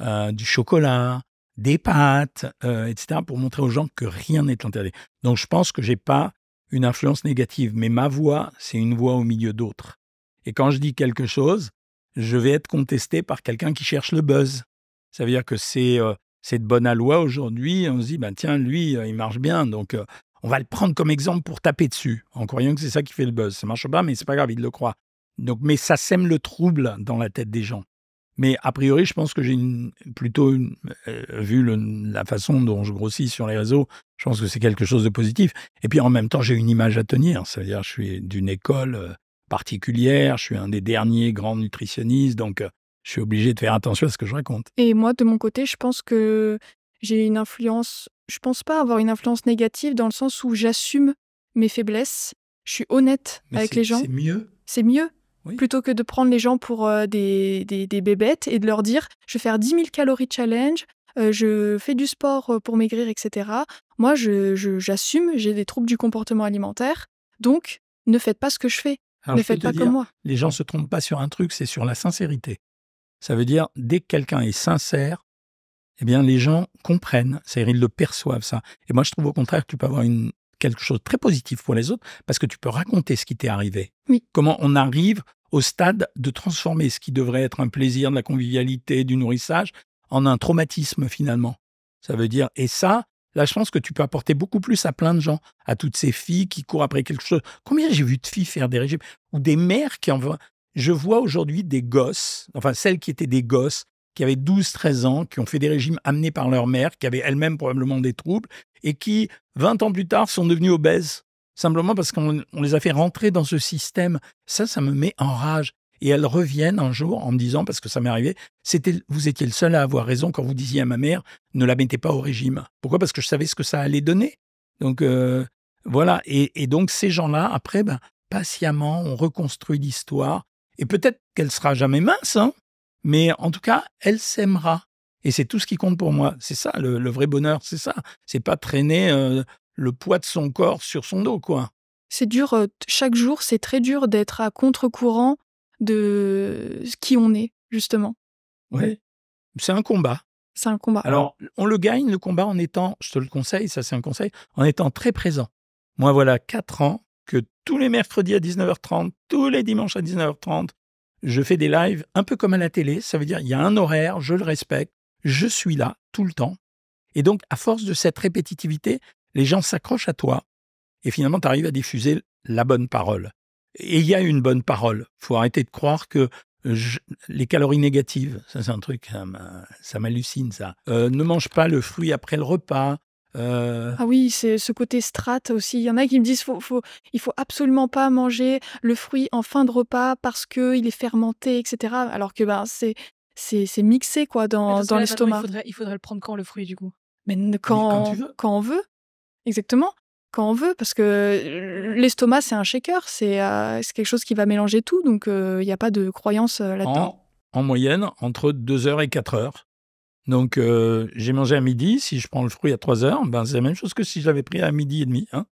euh, du chocolat, des pâtes, euh, etc., pour montrer aux gens que rien n'est interdit. Donc je pense que j'ai pas une influence négative, mais ma voix, c'est une voix au milieu d'autres. Et quand je dis quelque chose, je vais être contesté par quelqu'un qui cherche le buzz. Ça veut dire que c'est euh, de bonne loi aujourd'hui. On se dit, ben tiens, lui, il marche bien, donc on va le prendre comme exemple pour taper dessus, en croyant que c'est ça qui fait le buzz. Ça marche pas, mais c'est pas grave, il le croit. Donc, mais ça sème le trouble dans la tête des gens. Mais a priori, je pense que j'ai plutôt, euh, vu la façon dont je grossis sur les réseaux, je pense que c'est quelque chose de positif. Et puis en même temps, j'ai une image à tenir. C'est-à-dire, je suis d'une école euh, particulière, je suis un des derniers grands nutritionnistes, donc euh, je suis obligé de faire attention à ce que je raconte. Et moi, de mon côté, je pense que j'ai une influence, je ne pense pas avoir une influence négative dans le sens où j'assume mes faiblesses, je suis honnête avec les gens. C'est mieux. C'est mieux. Plutôt que de prendre les gens pour euh, des, bébêtes et de leur dire je vais faire 10 000 calories challenge, euh, je fais du sport euh, pour maigrir, etc. Moi, j'assume, j'ai des troubles du comportement alimentaire, donc ne faites pas ce que je fais. ne faites pas comme moi. Les gens se trompent pas sur un truc, c'est sur la sincérité. Ça veut dire, dès que quelqu'un est sincère, eh bien, les gens comprennent, c'est-à-dire ils le perçoivent ça. Et moi, je trouve au contraire que tu peux avoir une, quelque chose de très positif pour les autres parce que tu peux raconter ce qui t'est arrivé. Oui. Comment on arrive au stade de transformer ce qui devrait être un plaisir, de la convivialité, du nourrissage, en un traumatisme finalement. Ça veut dire, et ça, la chance que tu peux apporter beaucoup plus à plein de gens, à toutes ces filles qui courent après quelque chose. Combien j'ai vu de filles faire des régimes Ou des mères qui en... Je vois aujourd'hui des gosses, enfin celles qui étaient des gosses, qui avaient 12-13 ans, qui ont fait des régimes amenés par leur mère, qui avaient elles-mêmes probablement des troubles, et qui, 20 ans plus tard, sont devenues obèses, simplement parce qu'on les a fait rentrer dans ce système. Ça, ça me met en rage. Et elles reviennent un jour en me disant, parce que ça m'est arrivé, c'était vous étiez le seul à avoir raison quand vous disiez à ma mère, ne la mettez pas au régime. Pourquoi Parce que je savais ce que ça allait donner. Donc euh, voilà, et, donc ces gens-là, après, ben, patiemment, on reconstruit l'histoire, et peut-être qu'elle sera jamais mince, hein mais en tout cas, elle s'aimera. Et c'est tout ce qui compte pour moi. C'est ça, le, vrai bonheur, c'est ça. C'est pas traîner euh, le poids de son corps sur son dos, quoi. C'est dur, euh, chaque jour, c'est très dur d'être à contre-courant de qui on est, justement. Oui, c'est un combat. C'est un combat. Alors, on le gagne, le combat, en étant, je te le conseille, ça c'est un conseil, en étant très présent. Moi, voilà quatre ans que tous les mercredis à 19h30, tous les dimanches à 19h30, je fais des lives un peu comme à la télé, ça veut dire il y a un horaire, je le respecte, je suis là tout le temps. Et donc, à force de cette répétitivité, les gens s'accrochent à toi et finalement, tu arrives à diffuser la bonne parole. Et il y a une bonne parole. Il faut arrêter de croire que euh, les calories négatives, ça c'est un truc, ça m'hallucine ça. Euh, ne mange pas le fruit après le repas, euh, ah oui, c'est ce côté strat aussi. Il y en a qui me disent faut, faut, il faut absolument pas manger le fruit en fin de repas parce qu'il est fermenté, etc. Alors que ben c'est c'est mixé quoi dans, l'estomac. Il faudrait, le prendre quand le fruit du coup. Mais quand, quand, on veut, exactement quand on veut, parce que euh, l'estomac, c'est un shaker, euh, c'est quelque chose qui va mélanger tout, donc il n'y a pas de croyance là-dedans. En, moyenne, entre 2 heures et 4 heures. Donc, euh, j'ai mangé à midi. Si je prends le fruit à 3 heures, ben, c'est la même chose que si j'avais pris à midi et demi. Hein.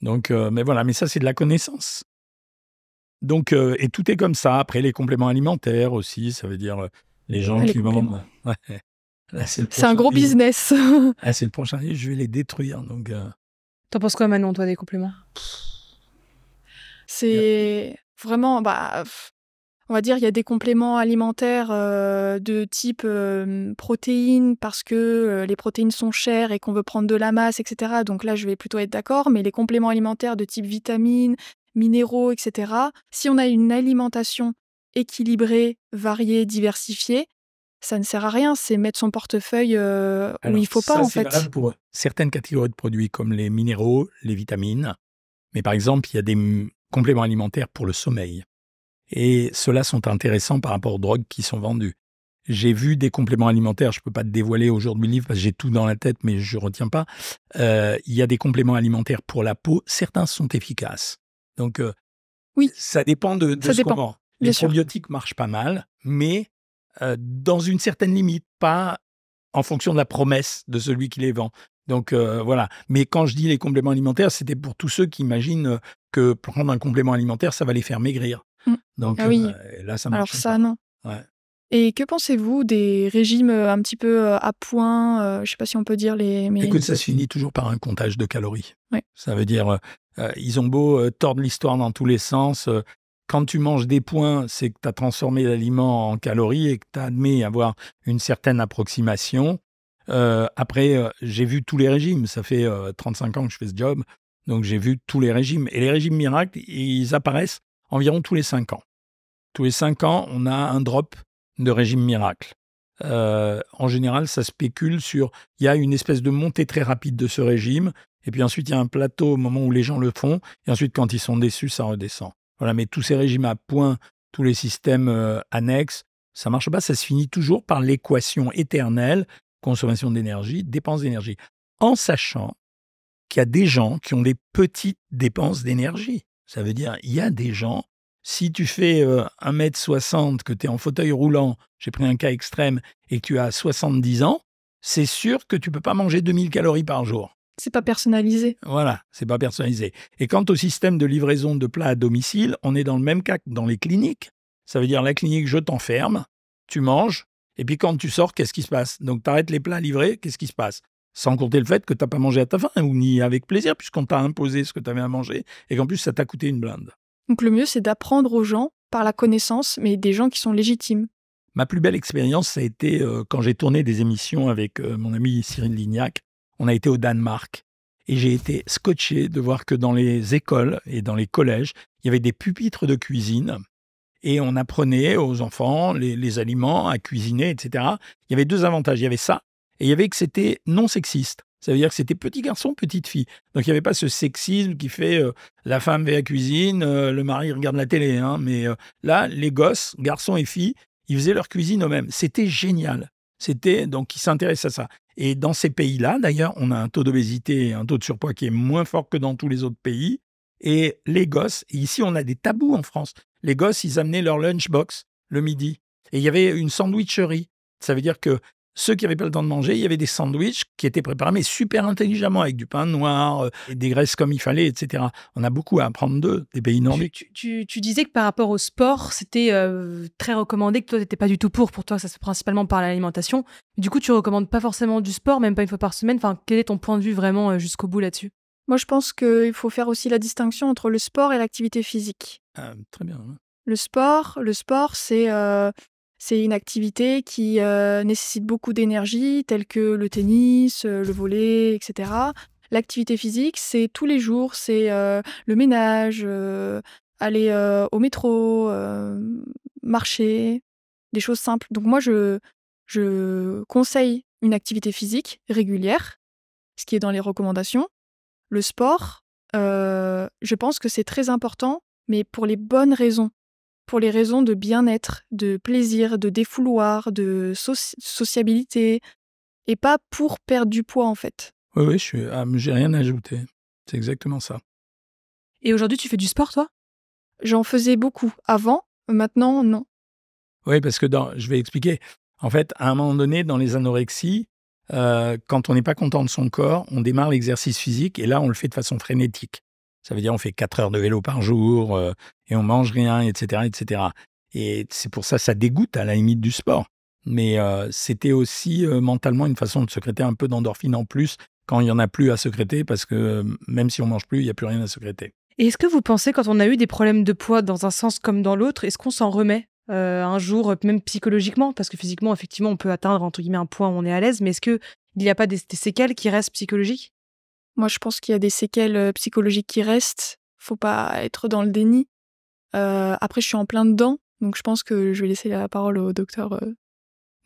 Donc, euh, mais voilà, mais ça, c'est de la connaissance. Donc, euh, et tout est comme ça. Après, les compléments alimentaires aussi, ça veut dire les gens qui vendent. C'est un gros business. Ah, c'est le prochain livre, je vais les détruire. Donc, T'en penses quoi maintenant, toi, des compléments C'est vraiment, bah, on va dire, il y a des compléments alimentaires euh, de type euh, protéines parce que euh, les protéines sont chères et qu'on veut prendre de la masse, etc. Donc là, je vais plutôt être d'accord, mais les compléments alimentaires de type vitamines, minéraux, etc. Si on a une alimentation équilibrée, variée, diversifiée, ça ne sert à rien, c'est mettre son portefeuille où il ne faut pas en fait. pour certaines catégories de produits comme les minéraux, les vitamines, mais par exemple, il y a des compléments alimentaires pour le sommeil. Et ceux-là sont intéressants par rapport aux drogues qui sont vendues. J'ai vu des compléments alimentaires, je ne peux pas te dévoiler aujourd'hui le livre parce que j'ai tout dans la tête, mais je ne retiens pas. Euh, il y a des compléments alimentaires pour la peau, certains sont efficaces. Donc, euh, oui, ça dépend de, de ce Les probiotiques marchent pas mal, mais euh, dans une certaine limite, pas en fonction de la promesse de celui qui les vend. Donc voilà. Mais quand je dis les compléments alimentaires, c'était pour tous ceux qui imaginent que prendre un complément alimentaire, ça va les faire maigrir. Donc ah oui. Euh, là, ça marche. Alors ça, non. Et que pensez-vous des régimes euh, un petit peu euh, à point Je ne sais pas si on peut dire les. Écoute, ça se finit toujours par un comptage de calories. Ça veut dire, ils ont beau tordre l'histoire dans tous les sens. quand tu manges des points, c'est que tu as transformé l'aliment en calories et que tu admis avoir une certaine approximation. après, j'ai vu tous les régimes. Ça fait 35 ans que je fais ce job. Donc j'ai vu tous les régimes. Et les régimes miracles, ils apparaissent environ tous les 5 ans tous les cinq ans, on a un drop de régime miracle. Euh, en général, ça spécule sur il y a une espèce de montée très rapide de ce régime, et puis ensuite il y a un plateau au moment où les gens le font, et ensuite quand ils sont déçus, ça redescend. Voilà, mais tous ces régimes à point tous les systèmes euh, annexes, ça marche pas, ça se finit toujours par l'équation éternelle consommation d'énergie, dépense d'énergie, en sachant qu'il y a des gens qui ont des petites dépenses d'énergie. Ça veut dire il y a des gens si tu fais 1m60, euh, que tu es en fauteuil roulant, j'ai pris un cas extrême, et que tu as 70 ans, c'est sûr que tu ne peux pas manger 2000 calories par jour. C'est pas personnalisé. Voilà, c'est pas personnalisé. Et quant au système de livraison de plats à domicile, on est dans le même cas que dans les cliniques. Ça veut dire la clinique, je t'enferme, tu manges, et puis quand tu sors, qu'est-ce qui se passe Donc tu arrêtes les plats livrés, qu'est-ce qui se passe Sans compter le fait que tu n'as pas mangé à ta faim ou ni avec plaisir, puisqu'on t'a imposé ce que tu avais à manger et qu'en plus ça t'a coûté une blinde. Donc le mieux, c'est d'apprendre aux gens par la connaissance, mais des gens qui sont légitimes. Ma plus belle expérience, ça a été euh, quand j'ai tourné des émissions avec euh, mon ami Cyril Lignac. On a été au Danemark et j'ai été scotché de voir que dans les écoles et dans les collèges, il y avait des pupitres de cuisine et on apprenait aux enfants les aliments à cuisiner, etc. Il y avait deux avantages. Il y avait ça et il y avait que c'était non sexiste. Ça veut dire que c'était petit garçon, petite fille. Donc il n'y avait pas ce sexisme qui fait euh, la femme va à la cuisine, euh, le mari regarde la télé. Hein, mais euh, là, les gosses, garçons et filles, ils faisaient leur cuisine eux-mêmes. C'était génial. C'était donc ils s'intéressent à ça. Et dans ces pays-là, d'ailleurs, on a un taux d'obésité un taux de surpoids qui est moins fort que dans tous les autres pays. Et les gosses, ici on a des tabous en France. Les gosses, ils amenaient leur lunchbox le midi. Et il y avait une sandwicherie. Ça veut dire que ceux qui n'avaient pas le temps de manger, il y avait des sandwichs qui étaient préparés, mais super intelligemment, avec du pain noir, euh, des graisses comme il fallait, etc. On a beaucoup à apprendre d'eux, des pays nordiques. Tu, tu, disais que par rapport au sport, c'était euh, très recommandé, que toi, tu n'étais pas du tout pour. Pour toi, ça se fait principalement par l'alimentation. Du coup, tu recommandes pas forcément du sport, même pas une fois par semaine. Enfin, quel est ton point de vue vraiment euh, jusqu'au bout là-dessus moi, je pense qu'il faut faire aussi la distinction entre le sport et l'activité physique. Ah, très bien. Le sport, le sport, c'est c'est une activité qui euh, nécessite beaucoup d'énergie, telle que le tennis, euh, le volet, etc. L'activité physique, c'est tous les jours, c'est euh, le ménage, aller au métro, marcher, des choses simples. Donc moi, je, je conseille une activité physique régulière, ce qui est dans les recommandations. Le sport, je pense que c'est très important, mais pour les bonnes raisons pour les raisons de bien-être, de plaisir, de défouloir, de sociabilité, et pas pour perdre du poids en fait. Oui, oui, je ah, j'ai rien ajouté. C'est exactement ça. Et aujourd'hui, tu fais du sport, toi J'en faisais beaucoup avant, maintenant, non. Oui, parce que je vais expliquer. En fait, à un moment donné, dans les anorexies, euh, quand on n'est pas content de son corps, on démarre l'exercice physique et là, on le fait de façon frénétique. Ça veut dire on fait 4 heures de vélo par jour euh, et on mange rien, etc., etc. Et c'est pour ça ça dégoûte à la limite du sport. Mais euh, c'était aussi euh, mentalement une façon de secréter un peu d'endorphine en plus quand il n'y en a plus à secréter parce que même si on mange plus, il n'y a plus rien à secréter. Et est-ce que vous pensez quand on a eu des problèmes de poids dans un sens comme dans l'autre, est-ce qu'on s'en remet un jour, même psychologiquement, parce que physiquement, effectivement, on peut atteindre un point où on est à l'aise, mais est-ce qu'il n'y a pas des, des, séquelles qui restent psychologiques moi, je pense qu'il y a des séquelles psychologiques qui restent. Faut pas être dans le déni. après, je suis en plein dedans, donc je pense que je vais laisser la parole au docteur.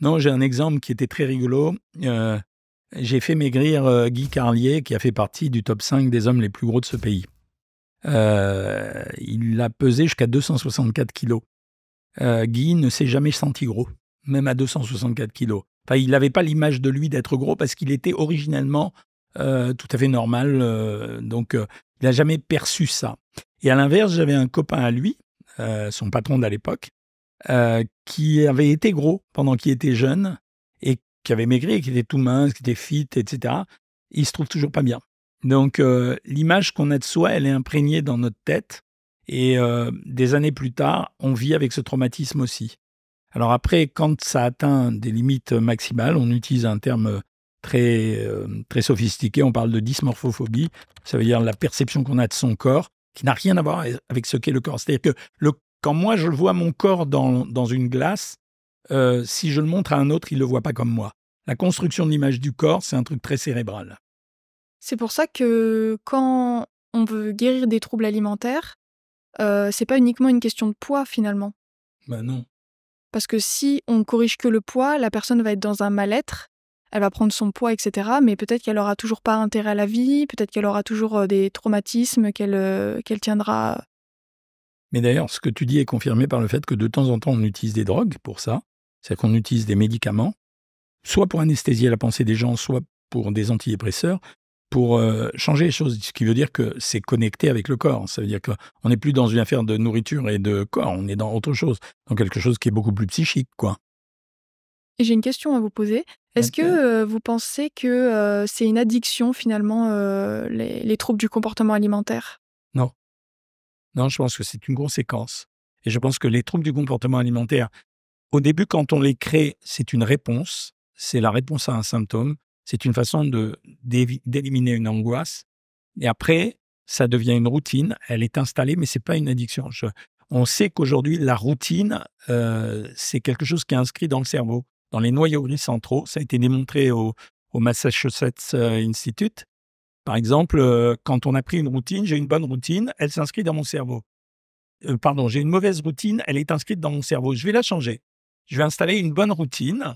Non, j'ai un exemple qui était très rigolo. j'ai fait maigrir Guy Carlier, qui a fait partie du top 5 des hommes les plus gros de ce pays. il a pesé jusqu'à 264 kilos. Guy ne s'est jamais senti gros, même à 264 kilos. Enfin, il n'avait pas l'image de lui d'être gros parce qu'il était originellement euh, tout à fait normal. Euh, donc, euh, il n'a jamais perçu ça. Et à l'inverse, j'avais un copain à lui, son patron de l'époque, qui avait été gros pendant qu'il était jeune et qui avait maigri, qui était tout mince, qui était fit, etc. il se trouve toujours pas bien. Donc, l'image qu'on a de soi, elle est imprégnée dans notre tête. Et des années plus tard, on vit avec ce traumatisme aussi. Alors après, quand ça atteint des limites maximales, on utilise un terme très, euh, très sophistiqué. On parle de dysmorphophobie. Ça veut dire la perception qu'on a de son corps, qui n'a rien à voir avec ce qu'est le corps. C'est-à-dire que quand moi, je vois mon corps dans, une glace, euh, si je le montre à un autre, il ne le voit pas comme moi. La construction de l'image du corps, c'est un truc très cérébral. C'est pour ça que quand on veut guérir des troubles alimentaires, euh, c'est pas uniquement une question de poids finalement. Ben non. Parce que si on corrige que le poids, la personne va être dans un mal-être elle va prendre son poids, etc. Mais peut-être qu'elle aura toujours pas intérêt à la vie, peut-être qu'elle aura toujours euh, des traumatismes qu'elle euh, qu'elle tiendra. Mais d'ailleurs, ce que tu dis est confirmé par le fait que de temps en temps, on utilise des drogues pour ça, c'est-à-dire qu'on utilise des médicaments, soit pour anesthésier la pensée des gens, soit pour des antidépresseurs, pour euh, changer les choses, ce qui veut dire que c'est connecté avec le corps. Ça veut dire qu'on n'est plus dans une affaire de nourriture et de corps, on est dans autre chose, dans quelque chose qui est beaucoup plus psychique, quoi. J'ai une question à vous poser. Est-ce que euh, vous pensez que euh, c'est une addiction finalement, euh, les, troubles du comportement alimentaire Non. Non, je pense que c'est une conséquence. Et je pense que les troubles du comportement alimentaire, au début, quand on les crée, c'est une réponse, c'est la réponse à un symptôme, c'est une façon d'éliminer une angoisse. Et après, ça devient une routine, elle est installée, mais ce n'est pas une addiction. on sait qu'aujourd'hui, la routine, c'est quelque chose qui est inscrit dans le cerveau dans les noyaux gris centraux. Ça a été démontré au, Massachusetts euh, Institute. Par exemple, euh, quand on a pris une routine, j'ai une bonne routine, elle s'inscrit dans mon cerveau. Euh, pardon, j'ai une mauvaise routine, elle est inscrite dans mon cerveau. Je vais la changer. Je vais installer une bonne routine,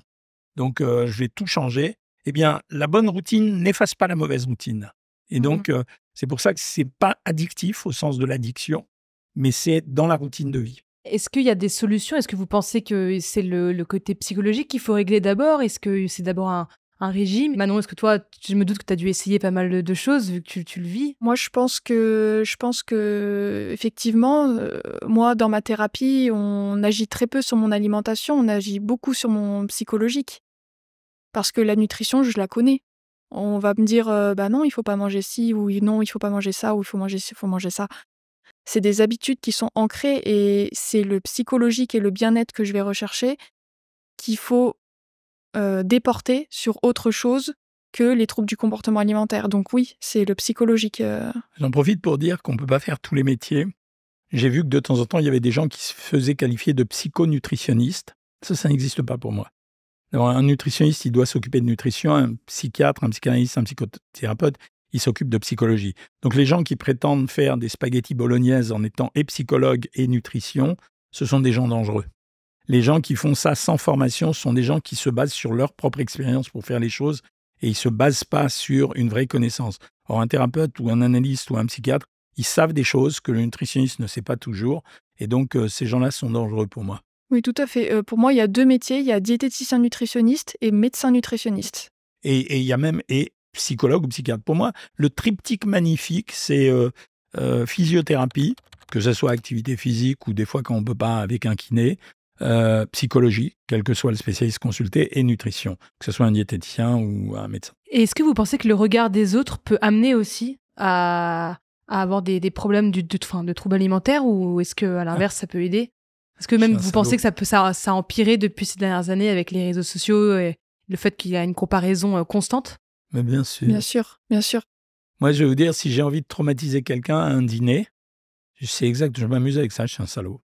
donc je vais tout changer. Eh bien, la bonne routine n'efface pas la mauvaise routine. Et mmh donc, c'est pour ça que c'est pas addictif au sens de l'addiction, mais c'est dans la routine de vie. Est-ce qu'il y a des solutions Est-ce que vous pensez que c'est le, côté psychologique qu'il faut régler d'abord Est-ce que c'est d'abord un, régime. Manon, est-ce que toi, je me doute que tu as dû essayer pas mal de choses vu que tu, le vis Moi, je pense que, je pense que effectivement, euh, moi, dans ma thérapie, on agit très peu sur mon alimentation, on agit beaucoup sur mon psychologique. Parce que la nutrition, je la connais. On va me dire, euh, bah non, il faut pas manger ci, ou non, il faut pas manger ça, ou il faut manger ci, il faut manger ça c'est des habitudes qui sont ancrées et c'est le psychologique et le bien-être que je vais rechercher qu'il faut euh, déporter sur autre chose que les troubles du comportement alimentaire. Donc oui, c'est le psychologique. Euh. J'en profite pour dire qu'on ne peut pas faire tous les métiers. J'ai vu que de temps en temps, il y avait des gens qui se faisaient qualifier de psychonutritionnistes. Ça, ça n'existe pas pour moi. un nutritionniste, il doit s'occuper de nutrition, un psychiatre, un psychanalyste, un psychothérapeute, il s'occupe de psychologie. Donc les gens qui prétendent faire des spaghettis bolognaises en étant et psychologue et nutrition, ce sont des gens dangereux. Les gens qui font ça sans formation sont des gens qui se basent sur leur propre expérience pour faire les choses et ils ne se basent pas sur une vraie connaissance. Or, un thérapeute ou un analyste ou un psychiatre, ils savent des choses que le nutritionniste ne sait pas toujours et donc euh, ces gens-là sont dangereux pour moi. Oui, tout à fait. Euh, pour moi, il y a deux métiers, il y a diététicien nutritionniste et médecin nutritionniste. Et il y a même et psychologue ou psychiatre. Pour moi, le triptyque magnifique, c'est euh, euh, physiothérapie, que ce soit activité physique ou des fois quand on ne peut pas avec un kiné, euh, psychologie, quel que soit le spécialiste consulté, et nutrition, que ce soit un diététicien ou un médecin. Est-ce que vous pensez que le regard des autres peut amener aussi à, avoir des, problèmes de, de troubles alimentaires ou est-ce que à l'inverse ça peut aider Parce que même vous pensez que ça peut ça, ça depuis ces dernières années avec les réseaux sociaux et le fait qu'il y a une comparaison constante mais bien sûr. Bien sûr, bien sûr. Moi, je vais vous dire, si j'ai envie de traumatiser quelqu'un à un dîner, je sais exact, je m'amuse avec ça, je suis un salaud.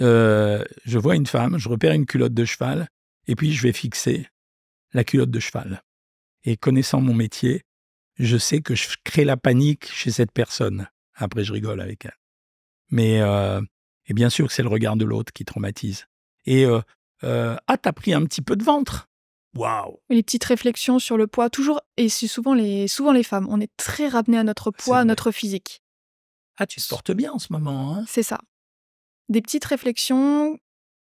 Euh, je vois une femme, je repère une culotte de cheval, et puis je vais fixer la culotte de cheval. Et connaissant mon métier, je sais que je crée la panique chez cette personne. Après, je rigole avec elle. Mais, euh, et bien sûr que c'est le regard de l'autre qui traumatise. Et, euh, ah, t'as pris un petit peu de ventre les petites réflexions sur le poids, toujours, et c'est souvent les, souvent les femmes, on est très ramené à notre poids, à notre physique. Ah, tu te portes bien en ce moment. Hein. c'est ça. Des petites réflexions,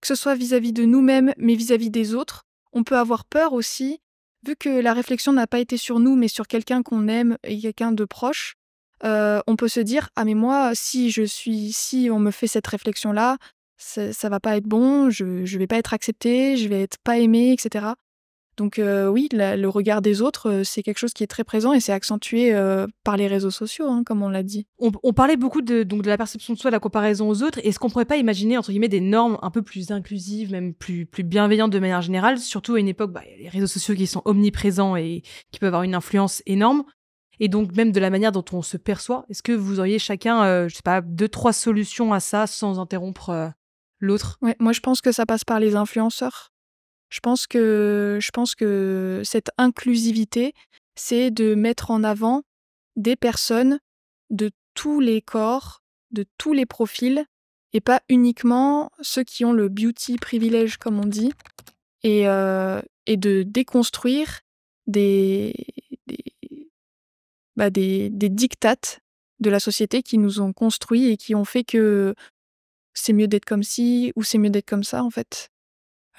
que ce soit vis-à-vis de nous-mêmes, mais vis-à-vis des autres. On peut avoir peur aussi, vu que la réflexion n'a pas été sur nous, mais sur quelqu'un qu'on aime et quelqu'un de proche. Euh, on peut se dire ah mais moi si je suis si on me fait cette réflexion là ça, ça va pas être bon je, je vais pas être accepté, je vais être pas aimée etc donc euh, oui, le regard des autres, euh, c'est quelque chose qui est très présent et c'est accentué euh, par les réseaux sociaux, hein, comme on l'a dit. On, parlait beaucoup de, la perception de soi, de la comparaison aux autres. Est-ce qu'on pourrait pas imaginer, entre guillemets, des normes un peu plus inclusives, même plus, plus bienveillantes de manière générale, surtout à une époque, bah, les réseaux sociaux qui sont omniprésents et qui peuvent avoir une influence énorme et donc même de la manière dont on se perçoit. Est-ce que vous auriez chacun, je sais pas, deux, trois solutions à ça sans interrompre l'autre Moi, je pense que ça passe par les influenceurs. Je pense que, je pense que cette inclusivité, c'est de mettre en avant des personnes de tous les corps, de tous les profils, et pas uniquement ceux qui ont le beauty privilège, comme on dit, et, euh, et de déconstruire des, bah, des, des dictates de la société qui nous ont construits et qui ont fait que c'est mieux d'être comme ci ou c'est mieux d'être comme ça, en fait.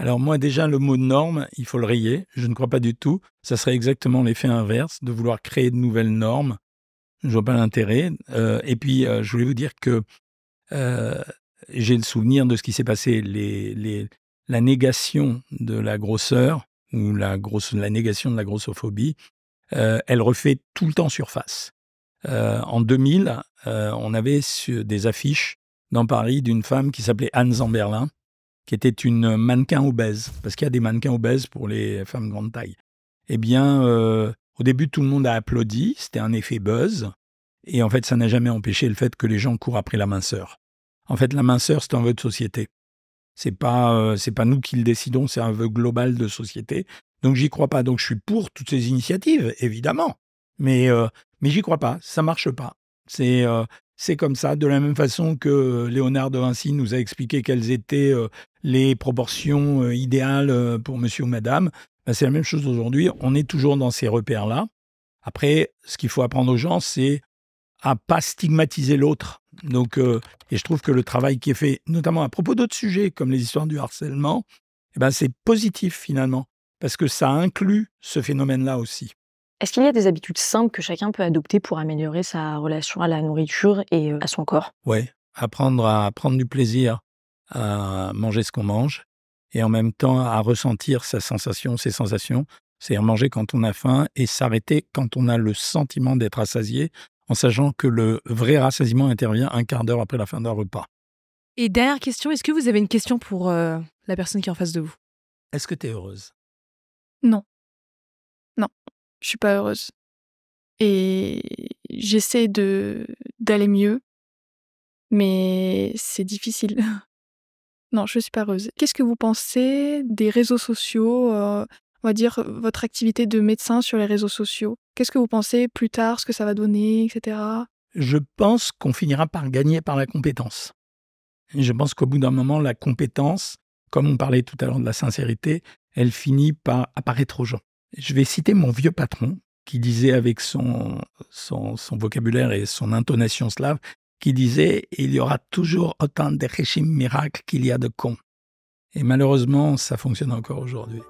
Alors moi déjà, le mot norme, il faut le rayer. Je ne crois pas du tout. Ça serait exactement l'effet inverse de vouloir créer de nouvelles normes. Je vois pas l'intérêt. Euh, et puis, euh, je voulais vous dire que euh, j'ai le souvenir de ce qui s'est passé, la négation de la grosseur ou la, la négation de la grossophobie. elle refait tout le temps surface. en 2000, on avait des affiches dans Paris d'une femme qui s'appelait Anne Zamberlin, qui était une mannequin obèse, parce qu'il y a des mannequins obèses pour les femmes de grande taille. Eh bien, euh, au début, tout le monde a applaudi, c'était un effet buzz, et en fait, ça n'a jamais empêché le fait que les gens courent après la minceur. En fait, la minceur, c'est un vœu de société. C'est pas, euh, c'est pas nous qui le décidons, c'est un vœu global de société. Donc, j'y crois pas. Donc, je suis pour toutes ces initiatives, évidemment, mais je euh, mais j'y crois pas. Ça marche pas. C'est c'est comme ça, de la même façon que euh, Léonard de Vinci nous a expliqué quelles étaient euh, les proportions euh, idéales pour monsieur ou madame. Bah, c'est la même chose aujourd'hui, on est toujours dans ces repères-là. Après, ce qu'il faut apprendre aux gens, c'est à ne pas stigmatiser l'autre. Donc, et je trouve que le travail qui est fait, notamment à propos d'autres sujets comme les histoires du harcèlement, eh ben c'est positif finalement parce que ça inclut ce phénomène-là aussi. Est-ce qu'il y a des habitudes simples que chacun peut adopter pour améliorer sa relation à la nourriture et euh, à son corps Oui, apprendre à prendre du plaisir à manger ce qu'on mange et en même temps à ressentir sa sensation, ses sensations, cest à manger quand on a faim et s'arrêter quand on a le sentiment d'être rassasié, en sachant que le vrai rassasiement intervient un quart d'heure après la fin d'un repas. Et dernière question, est-ce que vous avez une question pour euh, la personne qui est en face de vous Est-ce que tu es heureuse Non. Non je suis pas heureuse. Et j'essaie de d'aller mieux, mais c'est difficile. non, je suis pas heureuse. Qu'est-ce que vous pensez des réseaux sociaux euh, On va dire votre activité de médecin sur les réseaux sociaux. Qu'est-ce que vous pensez plus tard, ce que ça va donner, etc. Je pense qu'on finira par gagner par la compétence. je pense qu'au bout d'un moment, la compétence, comme on parlait tout à l'heure de la sincérité, elle finit par apparaître aux gens. Je vais citer mon vieux patron qui disait avec son, vocabulaire et son intonation slave, qui disait ⁇ Il y aura toujours autant de régimes miracles qu'il y a de cons ⁇ Et malheureusement, ça fonctionne encore aujourd'hui.